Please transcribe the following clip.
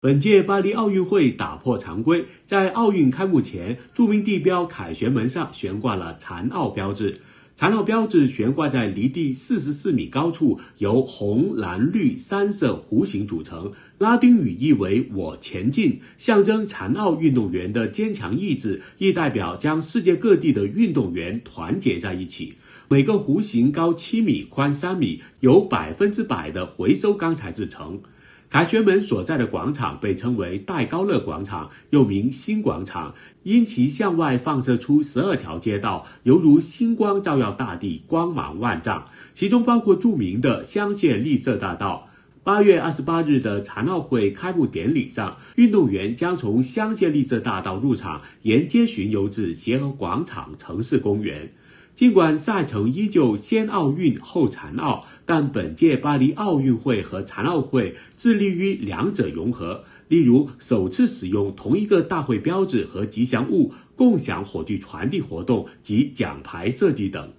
本届巴黎奥运会打破常规，在奥运开幕前，著名地标凯旋门上悬挂了残奥标志。残奥标志悬挂在离地四十四米高处，由红、蓝、绿三色弧形组成。拉丁语意为“我前进”，象征残奥运动员的坚强意志，亦代表将世界各地的运动员团结在一起。每个弧形高七米，宽三米，由百分之百的回收钢材制成。凯旋门所在的广场被称为戴高乐广场，又名新广场，因其向外放射出十二条街道，犹如星光照耀大地，光芒万丈，其中包括著名的香榭丽舍大道。八月二十八日的残奥会开幕典礼上，运动员将从香榭丽舍大道入场，沿街巡游至协和广场、城市公园。尽管赛程依旧先奥运后残奥，但本届巴黎奥运会和残奥会致力于两者融合，例如首次使用同一个大会标志和吉祥物，共享火炬传递活动及奖牌设计等。